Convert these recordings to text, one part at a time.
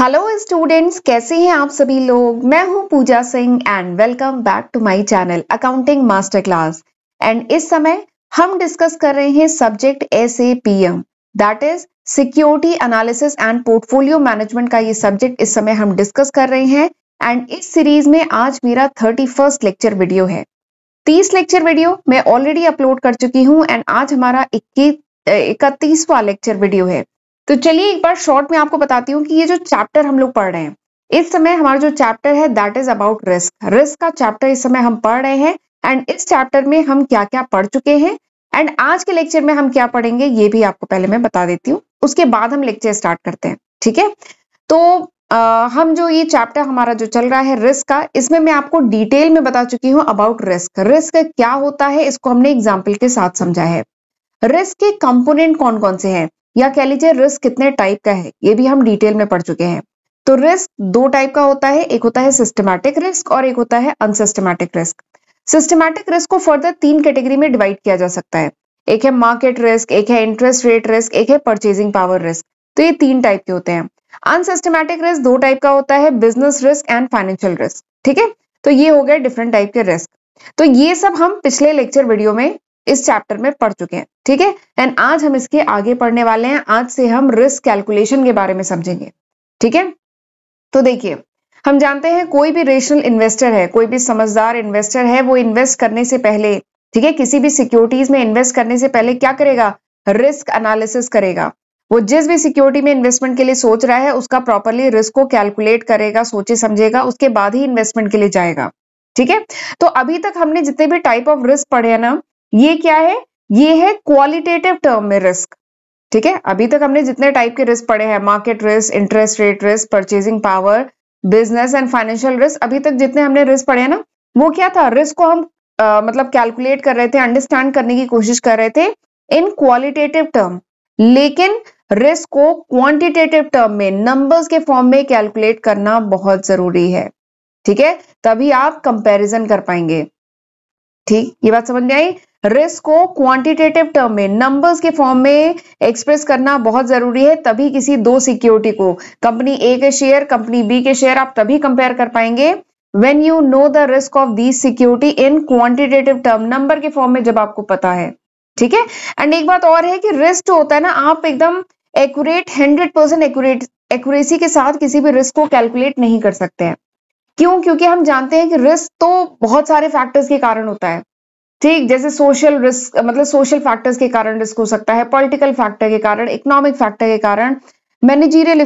Hello students कैसे हैं आप सभी लोग मैं हूं Pooja Singh and welcome back to my channel accounting master class and इस समय हम डिस्कस कर रहे हैं subject S A P M that is security analysis and portfolio management का ये सब्जेक्ट इस समय हम डिस्कस कर रहे हैं एंड इस सीरीज में आज मेरा थर्टी फर्स्ट लेक्चर वीडियो है तीस लेक्चर वीडियो मैं ऑलरेडी अपलोड कर चुकी हूँ एंड आज हमारा इक्कीस इकतीसवा लेक्चर वीडियो है तो चलिए एक बार शॉर्ट में आपको बताती हूँ कि ये जो चैप्टर हम लोग पढ़ रहे हैं इस समय हमारा जो चैप्टर है that is about risk risk का चैप्टर इस समय हम पढ़ रहे हैं एंड इस चैप्टर में हम क्या क्या पढ़ चुके हैं एंड आज के लेक्चर में हम क्या पढ़ेंगे ये भी आपको पहले मैं बता देती हूँ उसके बाद हम लेक्चर स्टार्ट करते हैं ठीक है तो आ, हम जो ये चैप्टर हमारा जो चल रहा है रिस्क का इसमें मैं आपको डिटेल में बता चुकी हूँ अबाउट रिस्क रिस्क क्या होता है इसको हमने एग्जाम्पल के साथ समझा है रिस्क के कंपोनेंट कौन कौन से हैं या कह लीजिए रिस्क कितने टाइप का है ये भी हम डिटेल में पढ़ चुके हैं तो रिस्क दो टाइप का होता है एक होता है सिस्टमैटिक रिस्क और एक होता है अनसिस्टमैटिक रिस्क सिस्टमैटिक रिस्क को फर्दर तीन कैटेगरी में डिवाइड किया जा सकता है एक है मार्केट रिस्क एक है इंटरेस्ट रेट रिस्क एक है परचेजिंग पावर रिस्क तो ये तीन टाइप के होते हैं अनसिस्टमैटिक रिस्क दो टाइप का होता है business risk and financial risk ठीक है तो ये हो गया डिफरेंट टाइप के रिस्क तो ये सब हम पिछले लेक्चर वीडियो में इस चैप्टर में पढ़ चुके हैं ठीक है एंड आज हम इसके आगे पढ़ने वाले हैं आज से हम रिस्क कैलकुलेशन के बारे में समझेंगे ठीक है तो देखिए हम जानते हैं कोई भी रेशनल इन्वेस्टर है कोई भी समझदार इन्वेस्टर है वो इन्वेस्ट करने से पहले ठीक है किसी भी सिक्योरिटीज में इन्वेस्ट करने से पहले क्या करेगा रिस्क एनालिसिस करेगा वो जिस भी सिक्योरिटी में इन्वेस्टमेंट के लिए सोच रहा है उसका प्रॉपरली रिस्क को कैलकुलेट करेगा सोचे समझेगा उसके बाद ही इन्वेस्टमेंट के लिए जाएगा ठीक है तो अभी तक हमने जितने भी टाइप ऑफ रिस्क पढ़े हैं ना ये क्या है ये है क्वालिटेटिव टर्म में रिस्क ठीक है अभी तक हमने जितने टाइप के रिस्क पढ़े हैं market risk interest rate risk purchasing power business and financial risk अभी तक जितने हमने रिस्क पढ़े हैं ना वो क्या था रिस्क को हम uh, मतलब कैलकुलेट कर रहे थे अंडरस्टैंड करने की कोशिश कर रहे थे इन क्वालिटेटिव टर्म लेकिन रिस्क को क्वांटिटेटिव टर्म में नंबर्स के फॉर्म में कैलकुलेट करना बहुत जरूरी है ठीक है तभी आप कंपैरिजन कर पाएंगे ठीक ये बात समझ में आई रिस्क को क्वांटिटेटिव टर्म में नंबर्स के फॉर्म में एक्सप्रेस करना बहुत जरूरी है तभी किसी दो सिक्योरिटी को कंपनी ए के शेयर कंपनी बी के शेयर आप तभी कंपेयर कर पाएंगे when you know the risk of the security in quantitative term number के फॉर्म में जब आपको पता है ठीक है एंड एक बात और है कि रिस्क होता है ना आप एकदम accurate hundred percent accurate accuracy के साथ किसी भी रिस्क को कैलकुलेट नहीं कर सकते हैं क्यों क्योंकि हम जानते हैं कि रिस्क तो बहुत सारे फैक्टर्स के कारण होता है ठीक जैसे सोशल रिस्क मतलब सोशल फैक्टर्स के कारण रिस्क हो सकता है पॉलिटिकल फैक्टर के कारण इकोनॉमिक फैक्टर के कारण मैनेजीरियल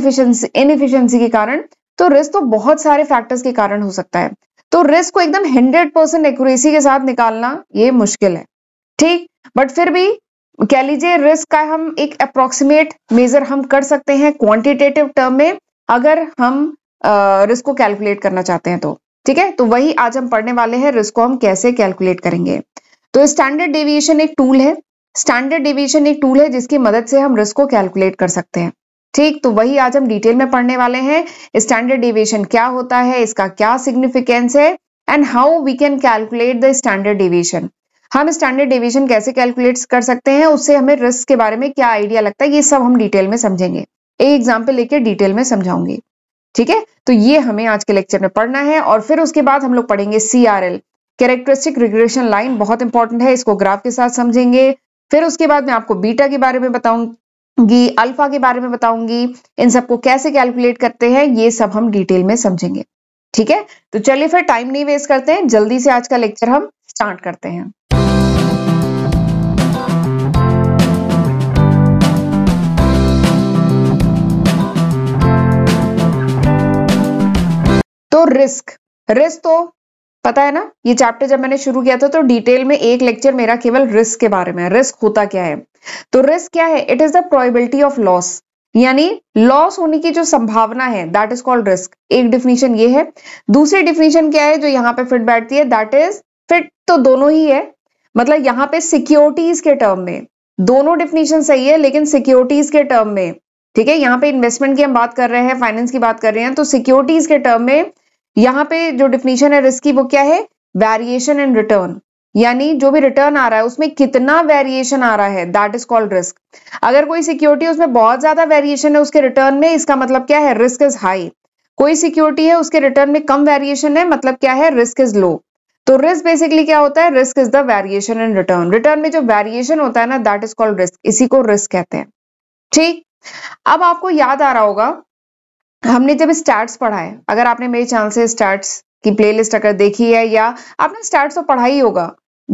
इनफिशियंसी के कारण तो रिस्क तो बहुत सारे फैक्टर्स के कारण हो सकता है तो रिस्क को एकदम हंड्रेड परसेंट एक्यूरेसी के साथ निकालना ये मुश्किल है ठीक बट फिर भी कह लीजिए रिस्क का हम एक अप्रोक्सीमेट मेजर हम कर सकते हैं क्वांटिटेटिव टर्म में अगर हम रिस्क को कैलकुलेट करना चाहते हैं तो ठीक है तो वही आज हम पढ़ने वाले हैं रिस्क को हम कैसे कैलकुलेट करेंगे तो स्टैंडर्ड डेविएशन एक टूल है स्टैंडर्ड डेविएशन एक टूल है जिसकी मदद से हम रिस्क को कैलकुलेट कर सकते हैं ठीक तो वही आज हम डिटेल में पढ़ने वाले हैं स्टैंडर्ड डेविएशन क्या होता है इसका क्या सिग्निफिकेंस है and how we can calculate the standard deviation हम स्टैंडर्ड डेविएशन कैसे कैलकुलेट कर सकते हैं उससे हमें रिस्क के बारे में क्या आइडिया लगता है ये सब हम डिटेल में समझेंगे एक एग्जाम्पल लेकर डिटेल में समझाऊंगी ठीक है तो ये हमें आज के लेक्चर में पढ़ना है और फिर उसके बाद हम लोग पढ़ेंगे सीआरएल कैरेक्टरिस्टिक रिग्रेशन लाइन बहुत इंपॉर्टेंट है इसको ग्राफ के साथ समझेंगे फिर उसके बाद मैं आपको बीटा के बारे में बताऊंगी अल्फा के बारे में बताऊंगी इन सबको कैसे कैलकुलेट करते हैं ये सब हम डिटेल में समझेंगे ठीक है तो चलिए फिर टाइम नहीं वेस्ट करते हैं जल्दी से आज का लेक्चर हम स्टार्ट करते हैं तो रिस्क रिस्क तो पता है ना ये चैप्टर जब मैंने शुरू किया था तो डिटेल में एक लेक्चर मेरा केवल रिस्क के बारे में रिस्क होता क्या है तो रिस्क क्या है it is the probability of loss यानी लॉस होने की जो संभावना है दैट इज कॉल्ड रिस्क एक डिफिनीशन ये है दूसरी डिफिनीशन क्या है जो यहाँ पे फिट बैठती है दैट इज फिट तो दोनों ही है मतलब यहाँ पे सिक्योरिटीज के टर्म में दोनों डिफिनीशन सही है लेकिन सिक्योरिटीज के टर्म में ठीक है यहाँ पे इन्वेस्टमेंट की हम बात कर रहे हैं फाइनेंस की बात कर रहे हैं तो सिक्योरिटीज के टर्म में यहाँ पे जो डिफिनीशन है रिस्क की वो क्या है वेरिएशन इन रिटर्न यानी जो भी रिटर्न आ रहा है उसमें कितना वेरिएशन आ रहा है दैट इज कॉल्ड रिस्क अगर कोई सिक्योरिटी उसमें बहुत ज्यादा वेरिएशन है उसके रिटर्न में इसका मतलब क्या है रिस्क इज हाई कोई सिक्योरिटी है उसके रिटर्न में कम वेरिएशन है मतलब क्या है रिस्क इज लो तो रिस्क बेसिकली क्या होता है risk is the variation in return return में जो वेरिएशन होता है ना दैट इज कॉल्ड रिस्क इसी को रिस्क कहते हैं ठीक अब आपको याद आ रहा होगा हमने जब स्टार्ट पढ़ा है अगर आपने मेरे चैनल से स्टार्ट की प्लेलिस्ट अगर देखी है या आपने स्टार्ट तो पढ़ा ही होगा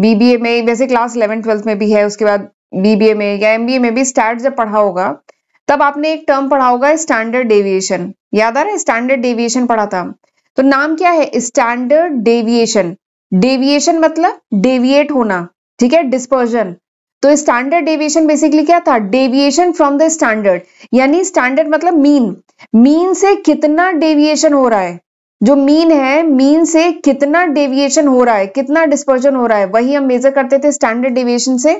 बीबीए में वैसे क्लास इलेवन ट्वेल्थ में भी है उसके बाद बीबीए में या एमबीए में भी स्टार्ट जब पढ़ा होगा तब आपने एक टर्म पढ़ा होगा स्टैंडर्ड डेविएशन याद आ रहा है स्टैंडर्ड डेविएशन पढ़ा था तो नाम क्या है स्टैंडर्ड डेविएशन डेविएशन मतलब डेविएट होना ठीक है डिस्पर्जन तो स्टैंडर्ड डेविएशन बेसिकली क्या था डेविएशन फ्रॉम द स्टैंडर्ड यानी स्टैंडर्ड मतलब मीन मीन से कितना डेविएशन हो रहा है जो मीन है मीन से कितना डेविएशन हो रहा है कितना डिस्पर्जन हो रहा है वही हम मेजर करते थे स्टैंडर्ड डेविएशन से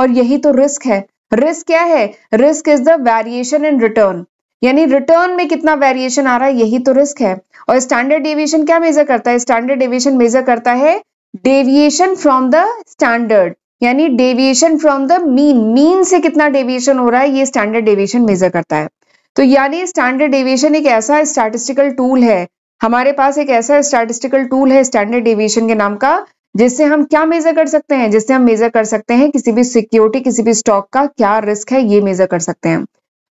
और यही तो रिस्क है रिस्क क्या है risk is the variation in return यानी रिटर्न में कितना वेरिएशन आ रहा है यही तो रिस्क है और स्टैंडर्ड डेविएशन क्या मेजर करता है स्टैंडर्ड डेविएशन मेजर करता है डेविएशन फ्रॉम द स्टैंडर्ड यानी deviation from the mean mean से कितना डेविएशन हो रहा है ये स्टैंडर्ड डेविएशन मेजर करता है तो यानी स्टैंडर्ड डेविएशन एक ऐसा स्टैटिस्टिकल टूल है हमारे पास एक ऐसा स्टैटिस्टिकल टूल है स्टैंडर्ड डेविएशन के नाम का जिससे हम क्या मेजर कर सकते हैं जिससे हम मेजर कर सकते हैं किसी भी सिक्योरिटी किसी भी स्टॉक का क्या रिस्क है ये मेजर कर सकते हैं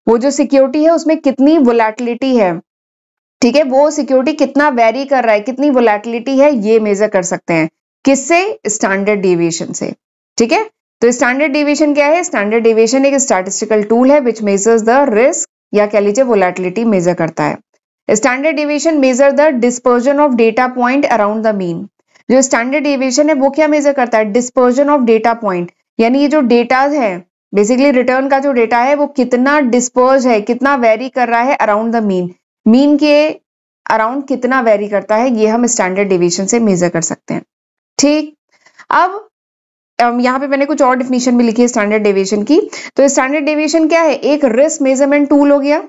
वो जो सिक्योरिटी है उसमें कितनी वोलेटिलिटी है ठीक है वो सिक्योरिटी कितना वेरी कर रहा है कितनी वोलेटिलिटी है ये मेजर कर सकते हैं किससे स्टैंडर्ड डेविएशन से ठीक है तो स्टैंडर्ड डिविएशन क्या है स्टैंडर्ड डिविएशन एक स्टैटिस्टिकल टूल है विच मेजर्स द रिस्क या कह लीजिए वोलेटिलिटी मेजर करता है standard deviation measure the dispersion of data point around the mean जो स्टैंडर्ड डिविएशन है वो क्या मेजर करता है डिस्पर्जन ऑफ डेटा पॉइंट यानी ये जो डेटा है बेसिकली रिटर्न का जो डेटा है वो कितना डिस्पर्ज है कितना वेरी कर रहा है अराउंड द मीन मीन के अराउंड कितना वेरी करता है ये हम स्टैंडर्ड डिविएशन से मेजर कर सकते हैं ठीक अब Um, यहाँ पे मैंने कुछ और डिफिनीशन भी लिखी है स्टैंडर्ड डेविएशन की तो स्टैंडर्ड डेविएशन क्या है एक रिस्क मेजरमेंट टूल हो गया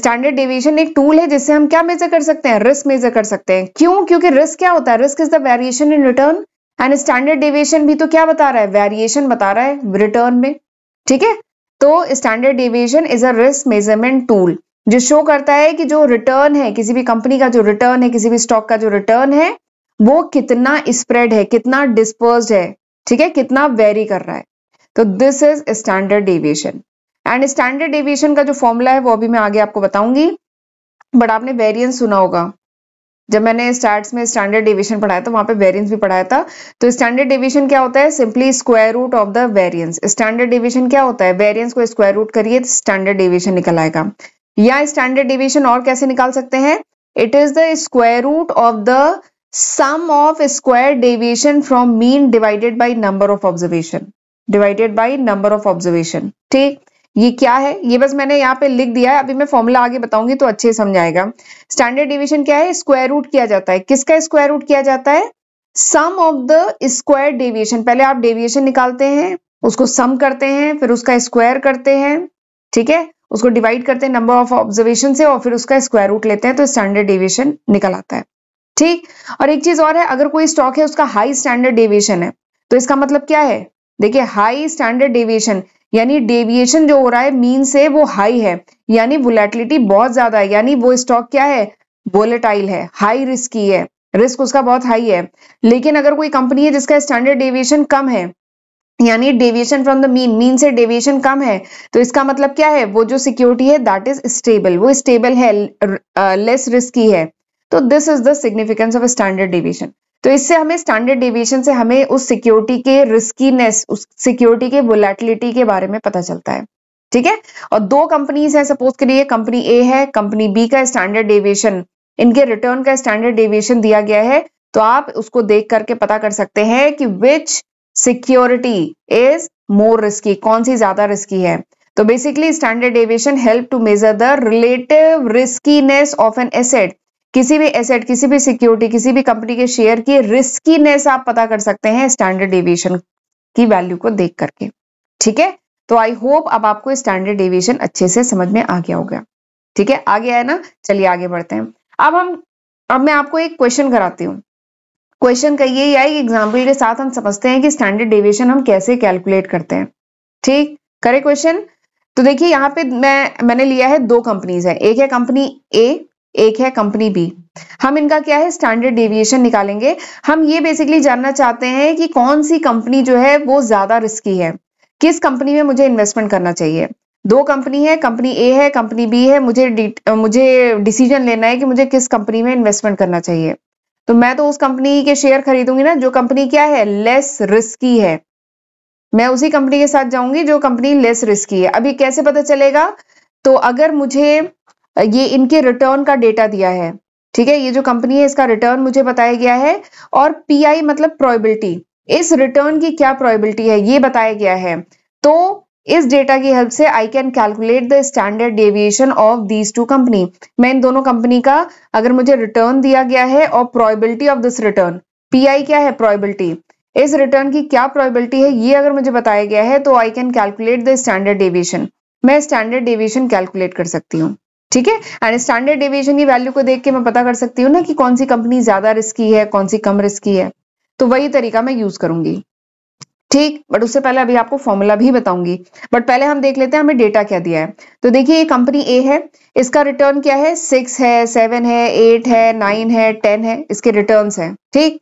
स्टैंडर्ड डेविएशन एक टूल है जिससे हम क्या मेजर कर सकते हैं रिस्क मेजर कर सकते हैं क्यों क्योंकि रिस्क क्या होता है risk is the variation in return and standard deviation भी तो क्या बता रहा है वेरिएशन बता रहा है रिटर्न में ठीक है तो standard deviation is a risk measurement tool जो शो करता है कि जो रिटर्न है किसी भी कंपनी का जो रिटर्न है किसी भी स्टॉक का जो रिटर्न है वो कितना स्प्रेड है कितना डिस्पर्स है ठीक है कितना वेरी कर रहा है तो this is standard deviation and standard deviation का जो फॉर्मूला है वो अभी मैं आगे आपको बताऊंगी बट आपने वेरियंस सुना होगा जब मैंने स्टार्ट में स्टैंडर्ड डेविएशन पढ़ाया था वहां पे वेरियंस भी पढ़ाया था तो स्टैंडर्ड डेविएशन क्या होता है simply square root of the variance standard deviation क्या होता है वेरियंस को स्क्वायर रूट करिए तो स्टैंडर्ड डेविएशन निकल आएगा या स्टैंडर्ड डेविएशन और कैसे निकाल सकते हैं it is the square root of the sum of square deviation from mean divided by number of observation divided by number of observation ठीक ये क्या है ये बस मैंने यहाँ पे लिख दिया है अभी मैं फॉर्मूला आगे बताऊंगी तो अच्छे समझाएगा स्टैंडर्ड डिविजन क्या है स्क्वायर रूट किया जाता है किसका स्क्वायर रूट किया जाता है sum of the square deviation पहले आप डेविएशन निकालते हैं उसको सम करते हैं फिर उसका स्क्वायर करते हैं ठीक है उसको डिवाइड करते हैं नंबर ऑफ ऑब्जर्वेशन से और फिर उसका स्क्वायर रूट लेते हैं तो स्टैंडर्ड डेविएशन निकल आता है ठीक और एक चीज और है अगर कोई स्टॉक है उसका हाई स्टैंडर्ड डेविएशन है तो इसका मतलब क्या है देखिए हाई स्टैंडर्ड डेविएशन यानी डेविएशन जो हो रहा है मीन से वो हाई है यानी वोलेटिलिटी बहुत ज्यादा है यानी वो स्टॉक क्या है वोलेटाइल है हाई रिस्की है रिस्क उसका बहुत हाई है लेकिन अगर कोई कंपनी है जिसका स्टैंडर्ड डेविएशन कम है यानी deviation from the mean mean से डेविएशन कम है तो इसका मतलब क्या है वो जो सिक्योरिटी है दैट इज स्टेबल वो स्टेबल है लेस रिस्की uh, है तो this is the significance of standard deviation तो इससे हमें स्टैंडर्ड डिविएशन से हमें उस सिक्योरिटी के रिस्कीनेस उस सिक्योरिटी के वोलेटिलिटी के बारे में पता चलता है ठीक है और दो कंपनीज हैं सपोज करिए कंपनी ए है कंपनी बी का स्टैंडर्ड डेविएशन इनके रिटर्न का स्टैंडर्ड डेविएशन दिया गया है तो आप उसको देख करके पता कर सकते हैं कि which security is more risky कौन सी ज्यादा रिस्की है तो basically standard deviation help to measure the relative riskiness of an asset किसी भी एसेट किसी भी सिक्योरिटी किसी भी कंपनी के शेयर की रिस्कीनेस आप पता कर सकते हैं स्टैंडर्ड डेविएशन की वैल्यू को देख करके ठीक है तो आई होप अब आपको स्टैंडर्ड डेविएशन अच्छे से समझ में आ गया होगा ठीक है आ गया है ना चलिए आगे बढ़ते हैं अब हम अब मैं आपको एक क्वेश्चन कराती हूँ क्वेश्चन कहिए या एक एग्जाम्पल के साथ हम समझते हैं कि स्टैंडर्ड डेविएशन हम कैसे कैलकुलेट करते हैं ठीक करे क्वेश्चन तो देखिए यहाँ पे मैं मैंने लिया है दो कंपनीज है एक है कंपनी ए एक है कंपनी बी हम इनका क्या है स्टैंडर्ड डेविएशन निकालेंगे हम ये बेसिकली जानना चाहते हैं कि कौन सी कंपनी जो है वो ज्यादा रिस्की है किस कंपनी में मुझे इन्वेस्टमेंट करना चाहिए दो कंपनी है कंपनी ए है कंपनी बी है मुझे मुझे डिसीजन लेना है कि मुझे किस कंपनी में इन्वेस्टमेंट करना चाहिए तो मैं तो उस कंपनी के शेयर खरीदूंगी ना जो कंपनी क्या है लेस रिस्की है मैं उसी कंपनी के साथ जाऊंगी जो कंपनी लेस रिस्की है अभी कैसे पता चलेगा तो अगर मुझे ये इनके रिटर्न का डेटा दिया है ठीक है ये जो कंपनी है इसका रिटर्न मुझे बताया गया है और पी मतलब प्रॉबिलिटी इस रिटर्न की क्या प्रॉबिलिटी है ये बताया गया है तो इस डेटा की हेल्प से I can calculate the standard deviation of these two company मैं इन दोनों कंपनी का अगर मुझे रिटर्न दिया गया है और probability of this return P क्या है प्रॉबिलिटी इस रिटर्न की क्या प्रॉबिलिटी है ये अगर मुझे बताया गया है तो I can calculate the standard deviation मैं स्टैंडर्ड डेविएशन कैलकुलेट कर सकती हूँ ठीक है एंड स्टैंडर्ड डेविएशन की वैल्यू को देख के मैं पता कर सकती हूँ ना कि कौन सी कंपनी ज्यादा रिस्की है कौन सी कम रिस्की है तो वही तरीका मैं यूज करूंगी ठीक बट उससे पहले अभी आपको फॉर्मूला भी बताऊंगी बट पहले हम देख लेते हैं हमें डेटा क्या दिया है तो देखिए ये कंपनी ए है इसका रिटर्न क्या है सिक्स है सेवन है एट है नाइन है टेन है इसके रिटर्न्स हैं ठीक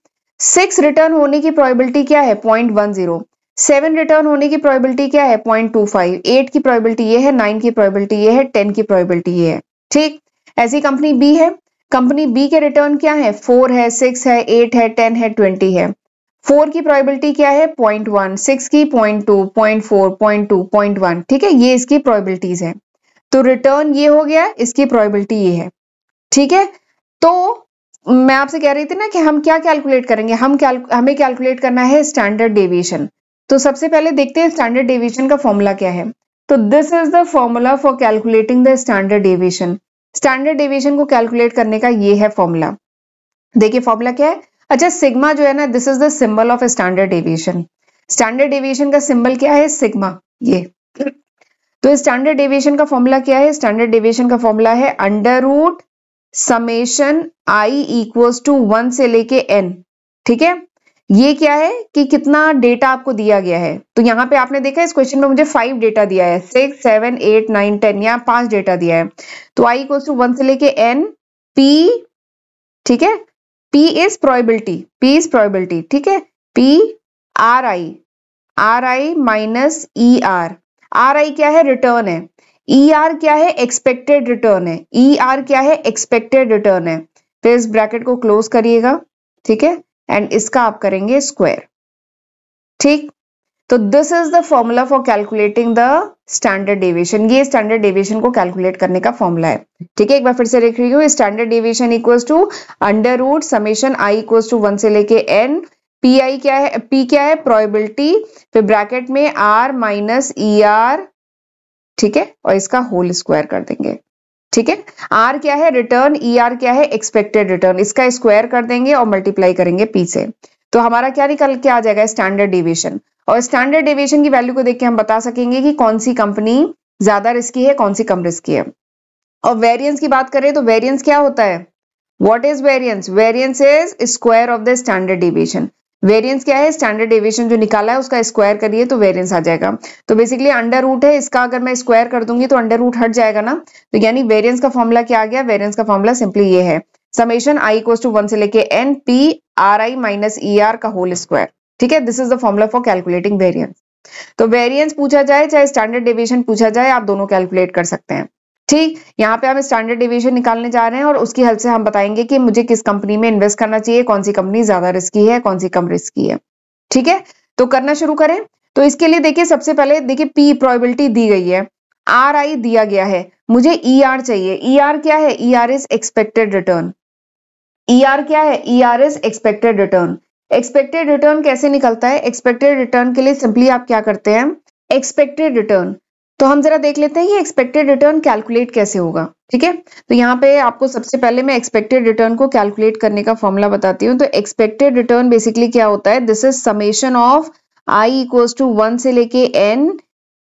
सिक्स रिटर्न होने की प्रोबेबिलिटी क्या है point one zero seven return होने की प्रोबेबिलिटी क्या है पॉइंट टू फाइव एट की प्रोबेबिलिटी ये है नाइन की प्रोबेबिलिटी ये है टेन की प्रोबेबिलिटी ये है ठीक ऐसी कंपनी बी है कंपनी बी के रिटर्न क्या है फोर है सिक्स है एट है टेन है ट्वेंटी है फोर की प्रोबेबिलिटी क्या है पॉइंट वन सिक्स की point two point four point two point one ठीक है ये इसकी प्रोबेबिलिटीज है तो रिटर्न ये हो गया इसकी प्रोबेबिलिटी ये है ठीक है तो मैं आपसे कह रही थी ना कि हम क्या कैलकुलेट करेंगे हम क्या हमें कैलकुलेट करना है स्टैंडर्ड डेविएशन तो सबसे पहले देखते हैं स्टैंडर्ड डेविएशन का फॉर्मूला क्या है तो this is the formula for calculating the standard deviation standard deviation को कैलकुलेट करने का ये है फॉर्मूला देखिए फॉर्मूला क्या है अच्छा सिग्मा जो है ना this is the symbol of standard deviation standard deviation का सिंबल क्या है सिग्मा ये तो स्टैंडर्ड डेविएशन का फॉर्मूला क्या है स्टैंडर्ड डेविएशन का फॉर्मूला है under root summation i equals to one से लेके एन ठीक है ये क्या है कि कितना डेटा आपको दिया गया है तो यहाँ पे आपने देखा इस क्वेश्चन में मुझे फाइव डेटा दिया है six seven eight nine ten यहाँ पांच डेटा दिया है तो आई इक्वल्स टू वन से लेके एन पी ठीक है p is probability p is probability ठीक है p r i r i minus e r r i क्या है रिटर्न है ई e आर क्या है एक्सपेक्टेड रिटर्न है ई e आर क्या है एक्सपेक्टेड रिटर्न है फिर इस ब्रैकेट को क्लोज करिएगा ठीक है एंड इसका आप करेंगे स्क्वायर ठीक तो this is the formula for calculating the standard deviation ये स्टैंडर्ड डेविएशन को कैलकुलेट करने का फॉर्मूला है ठीक है एक बार फिर से देख रही हूँ standard deviation equals to under root summation i equals to one से लेके एन पी आई क्या है पी क्या है प्रोबेबिलिटी फिर ब्रैकेट में आर माइनस ई आर ठीक है और इसका होल स्क्वायर कर देंगे ठीक है आर क्या है रिटर्न ई आर क्या है एक्सपेक्टेड रिटर्न इसका स्क्वायर कर देंगे और मल्टीप्लाई करेंगे पी से तो हमारा क्या निकल के आ जाएगा स्टैंडर्ड डिविएशन और स्टैंडर्ड डिविएशन की वैल्यू को देख के हम बता सकेंगे कि कौन सी कंपनी ज्यादा रिस्की है कौन सी कम रिस्की है और वेरियंस की बात करें तो वेरियंस क्या होता है what is variance variance is square of the standard deviation variance क्या है स्टैंडर्ड डेविएशन जो निकाला है उसका स्क्वायर करिए तो वेरियंस आ जाएगा तो बेसिकली अंडर रूट है इसका अगर मैं स्क्वायर कर दूंगी तो अंडर रूट हट जाएगा ना तो यानी वेरियंस का फॉर्मूला क्या आ गया वेरियंस का फॉर्मूला सिंपली ये है summation i equals to one से लेके n p r i minus e r का होल स्क्वायर ठीक है this is the formula for calculating variance तो वेरियंस पूछा जाए चाहे स्टैंडर्ड डेविएशन पूछा जाए आप दोनों कैलकुलेट कर सकते हैं ठीक यहाँ पे हम स्टैंडर्ड डिविजन निकालने जा रहे हैं और उसकी हेल्प से हम बताएंगे कि मुझे किस कंपनी में इन्वेस्ट करना चाहिए कौन सी कंपनी ज्यादा रिस्की है कौन सी कम रिस्की है ठीक है तो करना शुरू करें तो इसके लिए देखिए सबसे पहले देखिए पी प्रोबेबिलिटी दी गई है आर आई दिया गया है मुझे ई e ER आर चाहिए ई e ER आर क्या है e r is expected return e r क्या है e r is expected return expected return कैसे निकलता है एक्सपेक्टेड रिटर्न के लिए सिंपली आप क्या करते हैं एक्सपेक्टेड रिटर्न तो हम जरा देख लेते हैं ये एक्सपेक्टेड रिटर्न कैलकुलेट कैसे होगा ठीक है तो यहाँ पे आपको सबसे पहले मैं एक्सपेक्टेड रिटर्न को कैलकुलेट करने का फॉर्मूला बताती हूँ तो एक्सपेक्टेड रिटर्न बेसिकली क्या होता है this is summation of i equals to one से लेके n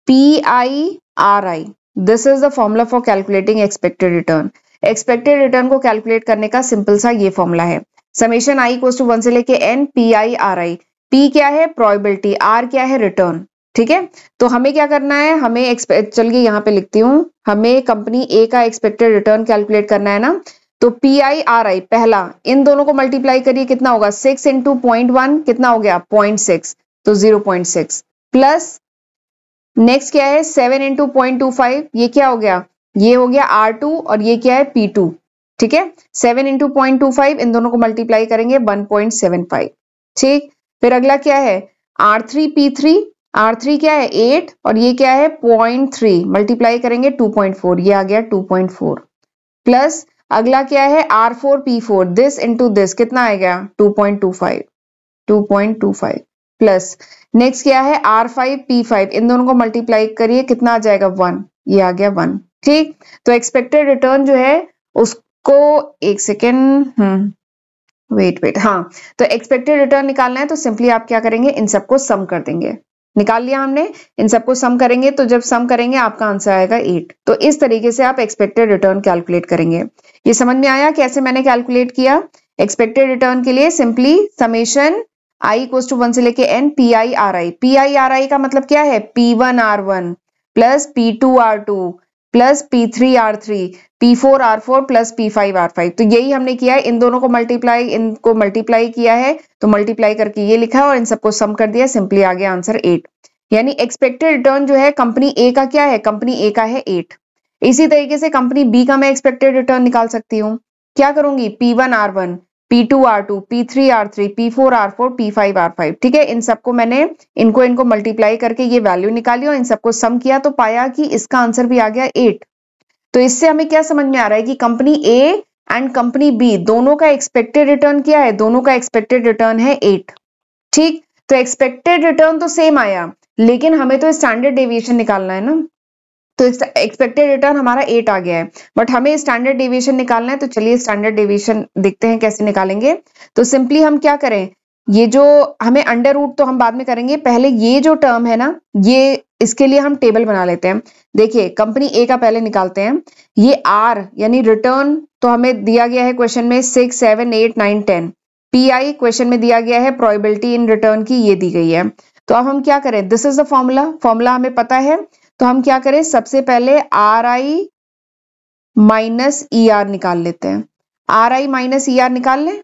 p i r i this is the formula for calculating expected return expected return को कैलकुलेट करने का सिंपल सा ये फॉर्मूला है summation i equals to one से लेके n p i r i p क्या है प्रोबेबिलिटी आर क्या है रिटर्न ठीक है तो हमें क्या करना है हमें एक्सपेक्ट चलिए यहाँ पे लिखती हूँ हमें कंपनी ए का एक्सपेक्टेड रिटर्न कैलकुलेट करना है ना तो पी आई आर आई पहला इन दोनों को मल्टीप्लाई करिए कितना होगा सिक्स इंटू पॉइंट वन कितना हो गया पॉइंट सिक्स तो zero point six plus next क्या है seven into point two five ये क्या हो गया ये हो गया आर टू और ये क्या है पी टू ठीक है seven into point two five इन दोनों को मल्टीप्लाई करेंगे वन पॉइंट सेवन फाइव ठीक फिर अगला क्या है r three p three r three क्या है एट और ये क्या है पॉइंट थ्री मल्टीप्लाई करेंगे टू पॉइंट फोर ये आ गया टू पॉइंट फोर प्लस अगला क्या है r four p four this into this कितना आएगा two point two five two point two five plus next क्या है आर फाइव पी फाइव इन दोनों को मल्टीप्लाई करिए कितना आ जाएगा वन ये आ गया वन ठीक तो एक्सपेक्टेड रिटर्न जो है उसको एक सेकेंड वेट वेट हाँ तो एक्सपेक्टेड रिटर्न निकालना है तो सिंपली आप क्या करेंगे इन सबको सम कर देंगे निकाल लिया हमने इन सबको सम करेंगे तो जब सम करेंगे आपका आंसर आएगा एट तो इस तरीके से आप एक्सपेक्टेड रिटर्न कैलकुलेट करेंगे ये समझ में आया कैसे मैंने कैलकुलेट किया एक्सपेक्टेड रिटर्न के लिए simply summation i equals to one से लेके n p i r i p i r i का मतलब क्या है p one r one plus p two r two plus p three r three p four r four plus p five r five तो यही हमने किया है इन दोनों को मल्टीप्लाई इनको मल्टीप्लाई किया है तो मल्टीप्लाई करके ये लिखा है और इन सबको सम कर दिया सिंपली आ गया आंसर एट यानी एक्सपेक्टेड रिटर्न जो है कंपनी ए का क्या है कंपनी ए का है एट इसी तरीके से कंपनी बी का मैं एक्सपेक्टेड रिटर्न निकाल सकती हूँ क्या करूंगी P one r one P2R2, P3R3, P4R4, P5R5 ठीक है इन सबको मैंने इनको इनको मल्टीप्लाई करके ये वैल्यू निकाली और इन सबको सम किया तो पाया कि इसका आंसर भी आ गया एट तो इससे हमें क्या समझ में आ रहा है कि company A and company B दोनों का एक्सपेक्टेड रिटर्न क्या है दोनों का एक्सपेक्टेड रिटर्न है एट ठीक तो एक्सपेक्टेड रिटर्न तो सेम आया लेकिन हमें तो स्टैंडर्ड डेविएशन निकालना है ना तो एक्सपेक्टेड रिटर्न हमारा एट आ गया है बट हमें स्टैंडर्ड डिविएशन निकालना है तो चलिए स्टैंडर्ड डिविएशन देखते हैं कैसे निकालेंगे तो सिंपली हम क्या करें ये जो हमें अंडर रूट तो हम बाद में करेंगे पहले ये जो टर्म है ना ये इसके लिए हम टेबल बना लेते हैं देखिए कंपनी ए का पहले निकालते हैं ये आर यानी रिटर्न तो हमें दिया गया है क्वेश्चन में six seven eight nine ten आई क्वेश्चन में दिया गया है प्रोबेबिलिटी इन रिटर्न की ये दी गई है तो अब हम क्या करें this is the formula formula हमें पता है तो हम क्या करें सबसे पहले r i minus e r निकाल लेते हैं r i minus e r निकाल लें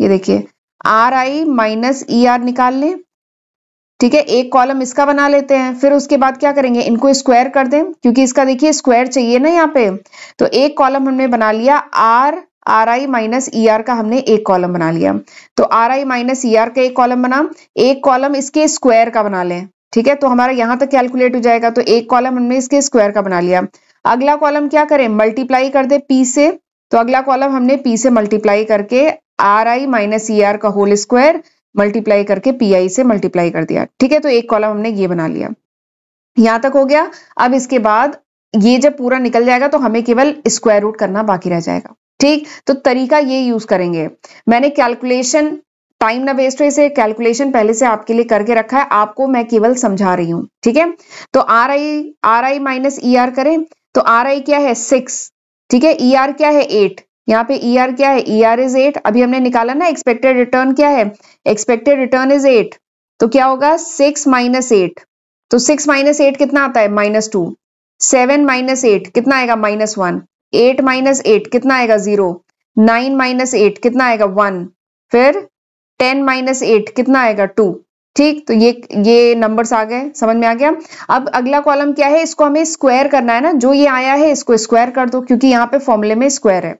ये देखिए r i minus e r निकाल लें ठीक है एक कॉलम इसका बना लेते हैं फिर उसके बाद क्या करेंगे इनको स्क्वायर कर दें क्योंकि इसका देखिए स्क्वायर चाहिए ना यहाँ पे तो एक कॉलम हमने बना लिया r r i minus e r का हमने एक कॉलम बना लिया तो r i minus e r का एक कॉलम बना एक कॉलम इसके स्क्वायर का बना लें ठीक है तो हमारा यहां तक कैलकुलेट हो जाएगा तो एक कॉलम हमने इसके स्क्वायर का बना लिया अगला कॉलम क्या करें मल्टीप्लाई कर दे पी से तो अगला कॉलम हमने पी से मल्टीप्लाई करके r i minus e r का होल स्क्वायर मल्टीप्लाई करके पी आई से मल्टीप्लाई कर दिया ठीक है तो एक कॉलम हमने ये बना लिया यहां तक हो गया अब इसके बाद ये जब पूरा निकल जाएगा तो हमें केवल स्क्वायर रूट करना बाकी रह जाएगा ठीक तो तरीका ये यूज करेंगे मैंने कैलकुलेशन टाइम ना वेस्ट हो इसे कैलकुलेशन पहले से आपके लिए करके रखा है आपको मैं केवल समझा रही हूं ठीक है तो r i r i minus e r करें तो आर आई क्या है सिक्स ठीक है ई e आर क्या है एट यहाँ पे ई e आर क्या है ई आर इज एट अभी हमने निकाला ना एक्सपेक्टेड रिटर्न क्या है एक्सपेक्टेड रिटर्न इज एट तो क्या होगा सिक्स माइनस एट तो सिक्स माइनस एट कितना आता है minus two seven minus eight कितना आएगा minus one eight minus eight कितना आएगा जीरो नाइन माइनस एट कितना आएगा वन फिर टेन माइनस एट कितना आएगा टू ठीक तो ये ये नंबर्स आ गए समझ में आ गया अब अगला कॉलम क्या है इसको हमें स्क्वायर करना है ना जो ये आया है इसको स्क्वायर कर दो क्योंकि यहाँ पे फॉर्मूले में स्क्वायर है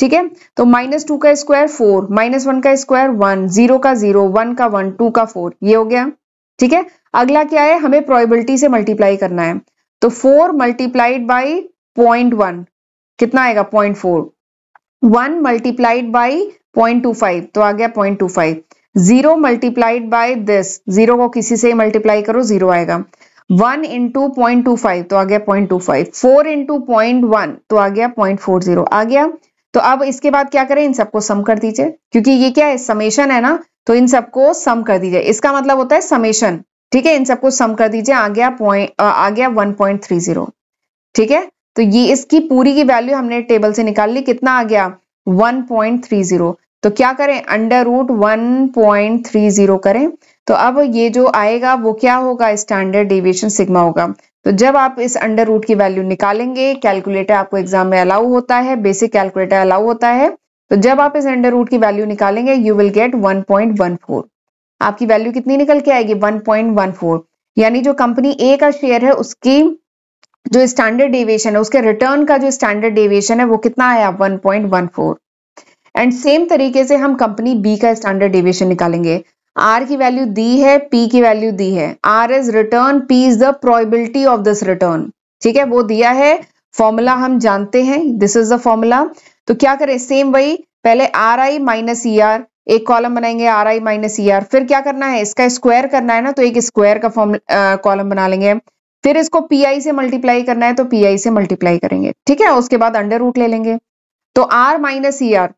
ठीक है तो माइनस टू का स्क्वायर फोर माइनस वन का स्क्वायर वन जीरो का जीरो वन का वन टू का फोर ये हो गया ठीक है अगला क्या है हमें प्रॉबिलिटी से मल्टीप्लाई करना है तो four multiplied by point one कितना आएगा point four one multiplied by point two five तो आ गया point two five zero multiplied by this zero को किसी से मल्टीप्लाई करो जीरो आएगा one into point two five तो आ गया point two five four into point one तो आ गया पॉइंट फोर जीरो आ गया तो अब इसके बाद क्या करें इन सबको सम कर दीजिए क्योंकि ये क्या है समेशन है ना तो इन सबको सम कर दीजिए इसका मतलब होता है समेशन ठीक है इन सबको सम कर दीजिए आ गया पॉइंट आ गया वन पॉइंट थ्री जीरो ठीक है तो ये इसकी पूरी की वैल्यू हमने टेबल से निकाल ली कितना आ गया 1.30 तो क्या करें अंडर रूट वन करें तो अब ये जो आएगा वो क्या होगा स्टैंडर्ड डेविएशन सिग्मा होगा तो जब आप इस अंडर रूट की वैल्यू निकालेंगे कैलकुलेटर आपको एग्जाम में अलाउ होता है बेसिक कैलकुलेटर अलाउ होता है तो जब आप इस अंडर रूट की वैल्यू निकालेंगे यू विल गेट वन आपकी वैल्यू कितनी निकल के आएगी वन यानी जो कंपनी ए का शेयर है उसकी जो स्टैंडर्ड डेविएशन है उसके रिटर्न का जो स्टैंडर्ड डेविएशन है वो कितना आया 1.14 एंड सेम तरीके से हम कंपनी बी का स्टैंडर्ड डेविएशन निकालेंगे आर की वैल्यू दी है पी की वैल्यू दी है r is return p is the probability of this return ठीक है वो दिया है फॉर्मूला हम जानते हैं दिस इज द फॉर्मूला तो क्या करें सेम वही पहले r i minus e r एक कॉलम बनाएंगे r i minus e r फिर क्या करना है इसका स्क्वायर करना है ना तो एक स्क्वायर का फॉर्म कॉलम बना लेंगे फिर इसको आई से मल्टीप्लाई करना है तो आई से मल्टीप्लाई करेंगे ठीक है उसके बाद अंडर रूट ले लेंगे तो आर माइनस ई आर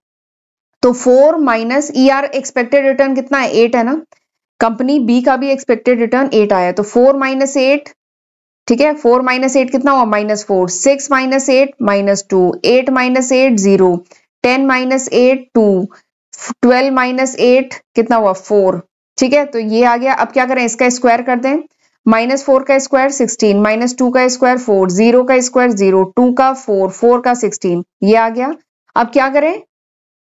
तो four minus e r expected return कितना है एट है ना कंपनी बी का भी एक्सपेक्टेड रिटर्न एट आया तो फोर माइनस एट ठीक है फोर माइनस एट कितना हुआ minus four six minus eight minus two eight minus eight zero ten minus eight two twelve minus eight कितना हुआ फोर ठीक है तो ये आ गया अब क्या करें इसका स्क्वायर कर दें माइनस फोर का स्क्वायर सिक्सटीन माइनस टू का स्क्वायर फोर जीरो का स्क्वायर जीरो टू का फोर फोर का सिक्सटीन ये आ गया अब क्या करें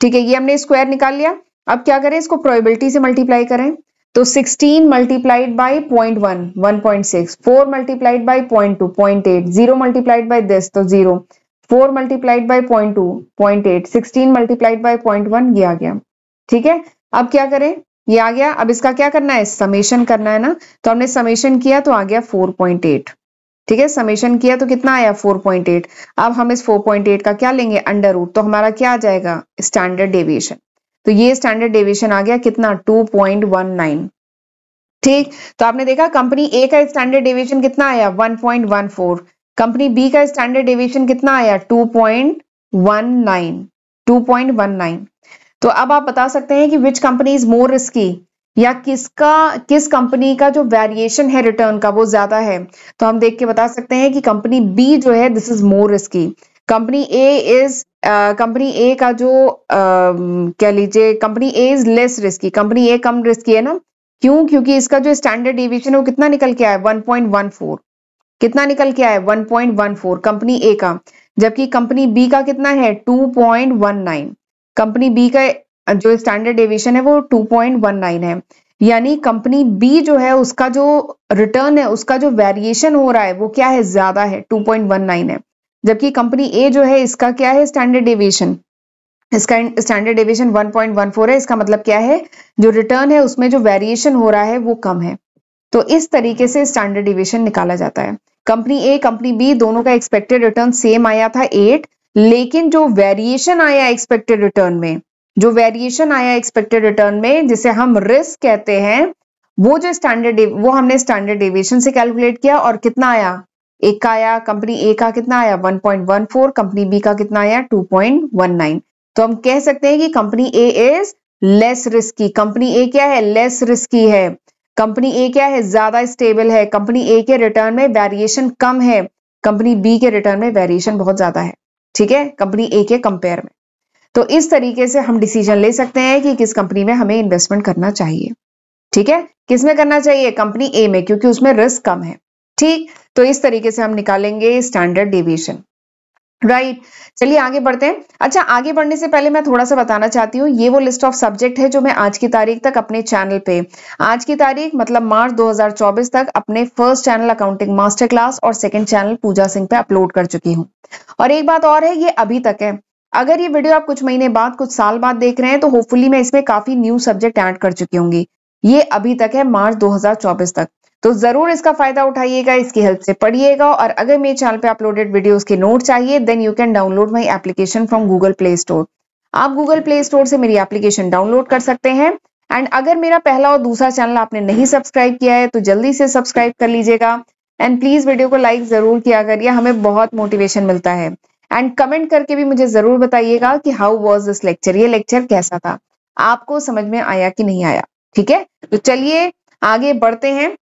ठीक है ये हमने स्क्वायर निकाल लिया अब क्या करें इसको प्रोबेबिलिटी से मल्टीप्लाई करें तो sixteen multiplied by point one one point six four multiplied by point two point eight zero multiplied by this तो zero four multiplied by point two point eight sixteen multiplied by point one ये आ गया ठीक है अब क्या करें ये आ गया अब इसका क्या करना है समेशन करना है ना तो हमने समेशन किया तो आ गया 4.8 ठीक है समेशन किया तो कितना आया 4.8 अब हम इस 4.8 का क्या लेंगे अंडर रूट तो हमारा क्या आ जाएगा स्टैंडर्ड डेविएशन तो ये स्टैंडर्ड डेविएशन आ गया कितना 2.19 ठीक तो आपने देखा कंपनी ए का स्टैंडर्ड डेविएशन कितना आया 1.14 कंपनी बी का स्टैंडर्ड डेविएशन कितना आया 2.19 2.19 तो अब आप बता सकते हैं कि which company is more risky या किसका किस कंपनी का जो वेरिएशन है रिटर्न का वो ज्यादा है तो हम देख के बता सकते हैं कि कंपनी बी जो है this is more risky company A is company A का जो uh, कह लीजिए company A is less risky company A कम रिस्की है ना क्यों क्योंकि इसका जो स्टैंडर्ड डिविजन है वो कितना निकल के आया 1.14 कितना निकल के आया 1.14 कंपनी ए का जबकि कंपनी बी का कितना है 2.19 कंपनी बी का जो स्टैंडर्ड एविएशन है वो 2.19 है यानी कंपनी बी जो है उसका जो रिटर्न है उसका जो वेरिएशन हो रहा है वो क्या है ज्यादा है 2.19 है जबकि कंपनी ए जो है इसका क्या है स्टैंडर्ड एविएशन इसका स्टैंडर्ड एविएशन 1.14 है इसका मतलब क्या है जो रिटर्न है उसमें जो वेरिएशन हो रहा है वो कम है तो इस तरीके से स्टैंडर्ड डिविएशन निकाला जाता है कंपनी ए कंपनी बी दोनों का एक्सपेक्टेड रिटर्न सेम आया था एट लेकिन जो वेरिएशन आया एक्सपेक्टेड रिटर्न में जो वेरिएशन आया एक्सपेक्टेड रिटर्न में जिसे हम रिस्क कहते हैं वो जो स्टैंडर्ड वो हमने स्टैंडर्ड डेविएशन से कैलकुलेट किया और कितना आया एक का आया कंपनी ए का कितना आया 1.14 कंपनी बी का कितना आया 2.19 तो हम कह सकते हैं कि company A is less risky company A क्या है लेस रिस्की है कंपनी ए क्या है ज्यादा स्टेबल है कंपनी ए के रिटर्न में वेरिएशन कम है कंपनी बी के रिटर्न में वेरिएशन बहुत ज्यादा है ठीक है कंपनी ए के कंपेयर में तो इस तरीके से हम डिसीजन ले सकते हैं कि किस कंपनी में हमें इन्वेस्टमेंट करना चाहिए ठीक है किस में करना चाहिए कंपनी ए में क्योंकि उसमें रिस्क कम है ठीक तो इस तरीके से हम निकालेंगे स्टैंडर्ड डिविएशन राइट right. चलिए आगे बढ़ते हैं अच्छा आगे बढ़ने से पहले मैं थोड़ा सा बताना चाहती हूँ ये वो लिस्ट ऑफ सब्जेक्ट है जो मैं आज की तारीख तक अपने चैनल पे आज की तारीख मतलब मार्च 2024 तक अपने first channel accounting master class और सेकंड चैनल पूजा सिंह पे अपलोड कर चुकी हूँ और एक बात और है ये अभी तक है अगर ये वीडियो आप कुछ महीने बाद कुछ साल बाद देख रहे हैं तो होपफुली मैं इसमें काफी न्यू सब्जेक्ट एड कर चुकी होंगी ये अभी तक है मार्च दो तक तो जरूर इसका फायदा उठाइएगा इसकी हेल्प से पढ़िएगा और अगर मेरे चैनल पे अपलोडेड वीडियोस के नोट चाहिए then you can download my application from Google Play Store आप गूगल प्ले स्टोर से मेरी एप्लीकेशन डाउनलोड कर सकते हैं एंड अगर मेरा पहला और दूसरा चैनल आपने नहीं सब्सक्राइब किया है तो जल्दी से सब्सक्राइब कर लीजिएगा एंड प्लीज वीडियो को लाइक जरूर किया करिए हमें बहुत मोटिवेशन मिलता है एंड कमेंट करके भी मुझे जरूर बताइएगा कि हाउ वॉज दिस लेक्चर ये लेक्चर कैसा था आपको समझ में आया कि नहीं आया ठीक है तो चलिए आगे बढ़ते हैं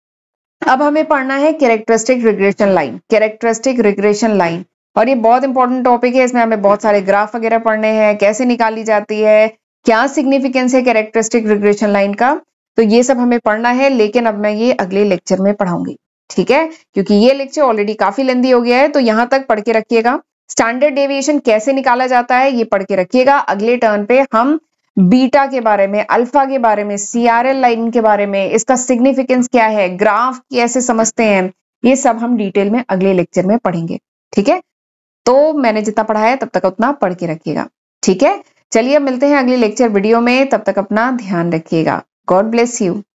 अब हमें पढ़ना है characteristic regression line characteristic regression line और ये बहुत इंपॉर्टेंट टॉपिक है इसमें हमें बहुत सारे ग्राफ वगैरह पढ़ने हैं कैसे निकाली जाती है क्या सिग्निफिकेंस है कैरेक्टरिस्टिक रिग्रेशन लाइन का तो ये सब हमें पढ़ना है लेकिन अब मैं ये अगले लेक्चर में पढ़ाऊंगी ठीक है क्योंकि ये लेक्चर ऑलरेडी काफी लेंदी हो गया है तो यहां तक पढ़ के रखिएगा स्टैंडर्ड डेविएशन कैसे निकाला जाता है ये पढ़ के रखिएगा अगले टर्न पे हम बीटा के बारे में अल्फा के बारे में सीआरएल लाइन के बारे में इसका सिग्निफिकेंस क्या है ग्राफ कैसे समझते हैं ये सब हम डिटेल में अगले लेक्चर में पढ़ेंगे ठीक है तो मैंने जितना पढ़ाया तब तक उतना पढ़ के रखिएगा ठीक है चलिए मिलते हैं अगले लेक्चर वीडियो में तब तक अपना ध्यान रखिएगा गॉड ब्लेस यू